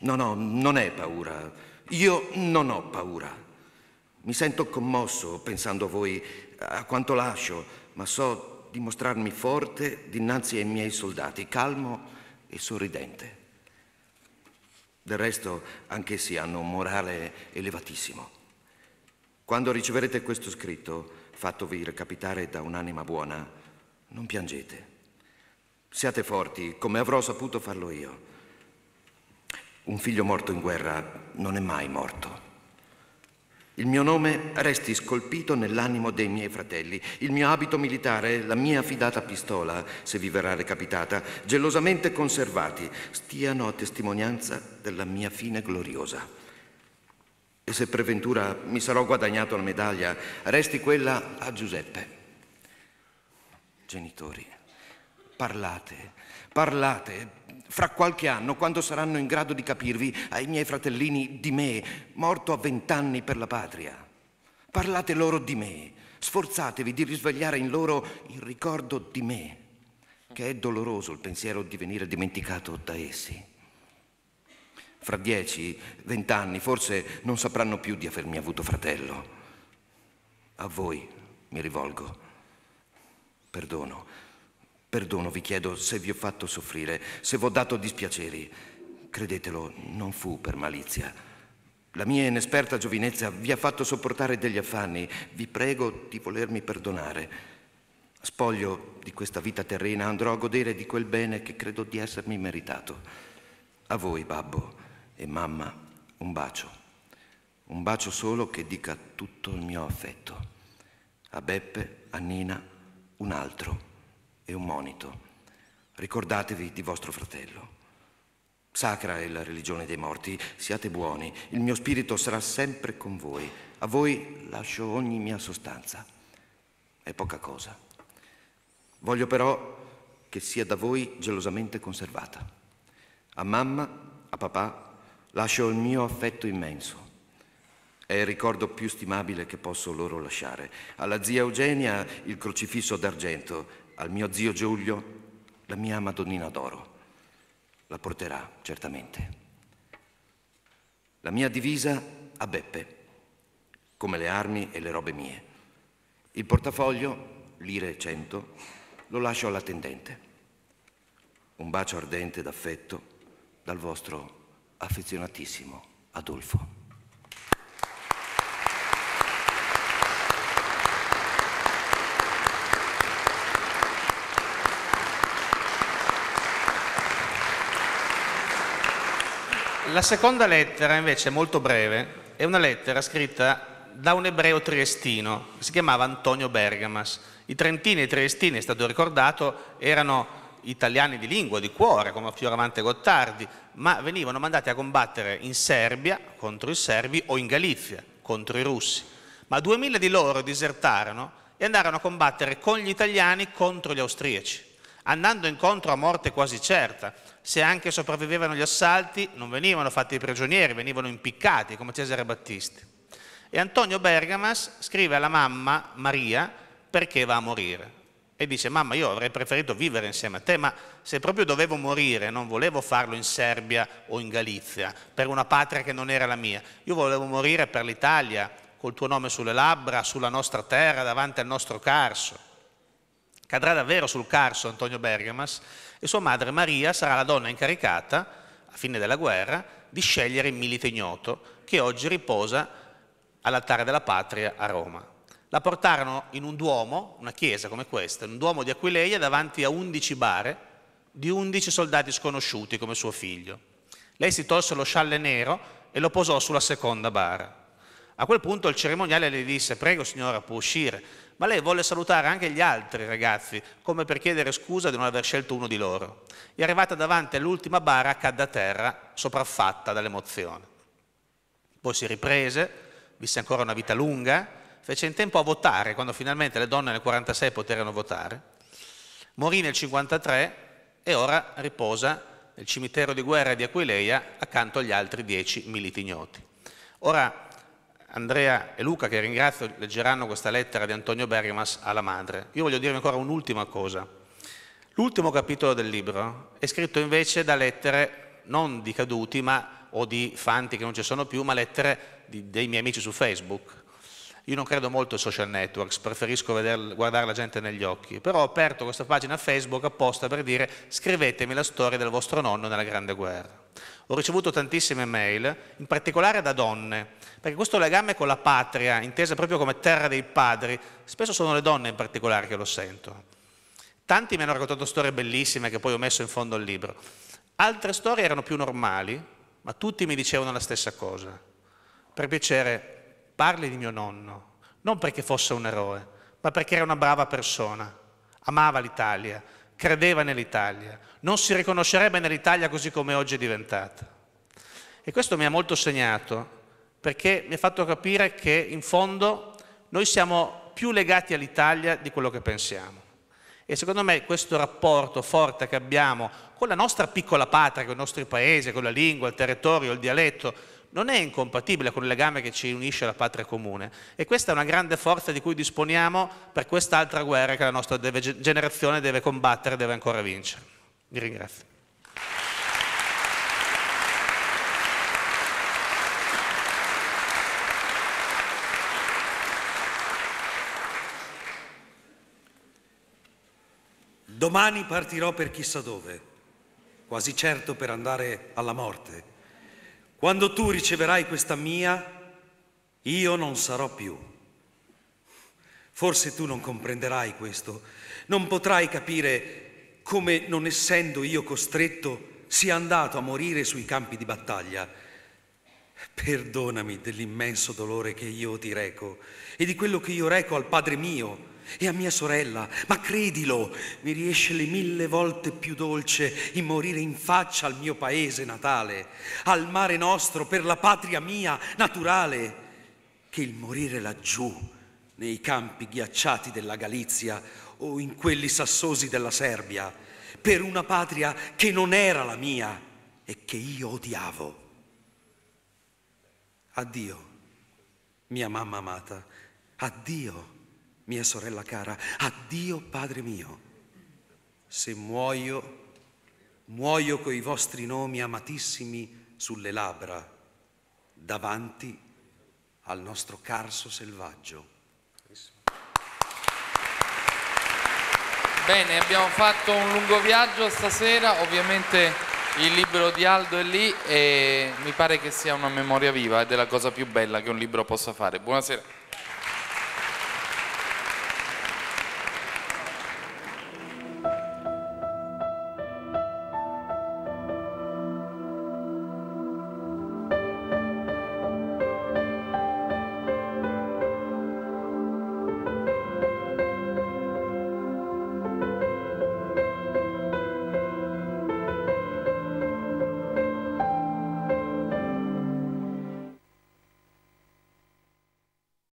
No, no, non è paura. Io non ho paura. Mi sento commosso pensando a voi, a quanto lascio, ma so dimostrarmi forte dinanzi ai miei soldati, calmo e sorridente. Del resto, anch'essi hanno un morale elevatissimo. Quando riceverete questo scritto, fattovi recapitare da un'anima buona, non piangete. Siate forti, come avrò saputo farlo io. Un figlio morto in guerra non è mai morto. Il mio nome resti scolpito nell'animo dei miei fratelli, il mio abito militare, la mia fidata pistola, se vi verrà recapitata, gelosamente conservati, stiano a testimonianza della mia fine gloriosa. E se per ventura mi sarò guadagnato la medaglia, resti quella a Giuseppe. Genitori, parlate, parlate, fra qualche anno, quando saranno in grado di capirvi, ai miei fratellini di me, morto a vent'anni per la patria. Parlate loro di me, sforzatevi di risvegliare in loro il ricordo di me, che è doloroso il pensiero di venire dimenticato da essi. Fra dieci, vent'anni, forse non sapranno più di avermi avuto fratello. A voi mi rivolgo. Perdono Perdono, vi chiedo, se vi ho fatto soffrire, se vi ho dato dispiaceri. Credetelo, non fu per malizia. La mia inesperta giovinezza vi ha fatto sopportare degli affanni. Vi prego di volermi perdonare. Spoglio di questa vita terrena andrò a godere di quel bene che credo di essermi meritato. A voi, babbo e mamma, un bacio. Un bacio solo che dica tutto il mio affetto. A Beppe, a Nina, un altro e un monito. Ricordatevi di vostro fratello. Sacra è la religione dei morti, siate buoni, il mio spirito sarà sempre con voi, a voi lascio ogni mia sostanza. È poca cosa. Voglio però che sia da voi gelosamente conservata. A mamma, a papà, lascio il mio affetto immenso. È il ricordo più stimabile che posso loro lasciare. Alla zia Eugenia il crocifisso d'argento al mio zio Giulio la mia Madonnina d'oro. La porterà, certamente. La mia divisa a Beppe, come le armi e le robe mie. Il portafoglio, lire 100, lo lascio all'attendente. Un bacio ardente d'affetto dal vostro affezionatissimo Adolfo. La seconda lettera invece è molto breve, è una lettera scritta da un ebreo triestino, si chiamava Antonio Bergamas. I trentini e i triestini, è stato ricordato, erano italiani di lingua, di cuore, come Fioravante Gottardi, ma venivano mandati a combattere in Serbia contro i serbi o in Galizia contro i russi. Ma duemila di loro disertarono e andarono a combattere con gli italiani contro gli austriaci andando incontro a morte quasi certa. Se anche sopravvivevano gli assalti, non venivano fatti prigionieri, venivano impiccati come Cesare Battisti. E Antonio Bergamas scrive alla mamma Maria perché va a morire. E dice, mamma, io avrei preferito vivere insieme a te, ma se proprio dovevo morire, non volevo farlo in Serbia o in Galizia, per una patria che non era la mia. Io volevo morire per l'Italia, col tuo nome sulle labbra, sulla nostra terra, davanti al nostro carso. Cadrà davvero sul Carso Antonio Bergamas e sua madre Maria sarà la donna incaricata, a fine della guerra, di scegliere il milite ignoto, che oggi riposa all'altare della patria a Roma. La portarono in un duomo, una chiesa come questa, in un duomo di Aquileia davanti a 11 bare di 11 soldati sconosciuti come suo figlio. Lei si tolse lo scialle nero e lo posò sulla seconda bara. A quel punto il cerimoniale le disse, prego signora, può uscire. Ma lei volle salutare anche gli altri ragazzi, come per chiedere scusa di non aver scelto uno di loro. E arrivata davanti all'ultima bara, cadde a terra, sopraffatta dall'emozione. Poi si riprese, visse ancora una vita lunga, fece in tempo a votare, quando finalmente le donne nel 1946 poterono votare. Morì nel 1953 e ora riposa nel cimitero di guerra di Aquileia accanto agli altri dieci militi ignoti. Ora, Andrea e Luca, che ringrazio, leggeranno questa lettera di Antonio Bergamas alla madre. Io voglio dirvi ancora un'ultima cosa. L'ultimo capitolo del libro è scritto invece da lettere non di caduti ma, o di fanti che non ci sono più, ma lettere di, dei miei amici su Facebook. Io non credo molto ai social networks, preferisco veder, guardare la gente negli occhi, però ho aperto questa pagina Facebook apposta per dire scrivetemi la storia del vostro nonno nella Grande Guerra ho ricevuto tantissime mail, in particolare da donne, perché questo legame con la patria, intesa proprio come terra dei padri, spesso sono le donne in particolare che lo sentono. Tanti mi hanno raccontato storie bellissime che poi ho messo in fondo al libro. Altre storie erano più normali, ma tutti mi dicevano la stessa cosa. Per piacere, parli di mio nonno, non perché fosse un eroe, ma perché era una brava persona, amava l'Italia, credeva nell'Italia, non si riconoscerebbe nell'Italia così come oggi è diventata. E questo mi ha molto segnato perché mi ha fatto capire che in fondo noi siamo più legati all'Italia di quello che pensiamo. E secondo me questo rapporto forte che abbiamo con la nostra piccola patria, con i nostri paesi, con la lingua, il territorio, il dialetto, non è incompatibile con il legame che ci unisce alla patria comune e questa è una grande forza di cui disponiamo per quest'altra guerra che la nostra deve, generazione deve combattere, e deve ancora vincere. Vi ringrazio. Domani partirò per chissà dove, quasi certo per andare alla morte quando tu riceverai questa mia, io non sarò più. Forse tu non comprenderai questo, non potrai capire come, non essendo io costretto, sia andato a morire sui campi di battaglia. Perdonami dell'immenso dolore che io ti reco e di quello che io reco al Padre mio e a mia sorella, ma credilo, mi riesce le mille volte più dolce in morire in faccia al mio paese natale, al mare nostro, per la patria mia naturale, che il morire laggiù, nei campi ghiacciati della Galizia o in quelli sassosi della Serbia, per una patria che non era la mia e che io odiavo. Addio, mia mamma amata, addio mia sorella cara, addio Padre mio, se muoio, muoio coi vostri nomi amatissimi sulle labbra, davanti al nostro carso selvaggio. Bene, abbiamo fatto un lungo viaggio stasera, ovviamente il libro di Aldo è lì e mi pare che sia una memoria viva ed è la cosa più bella che un libro possa fare. Buonasera.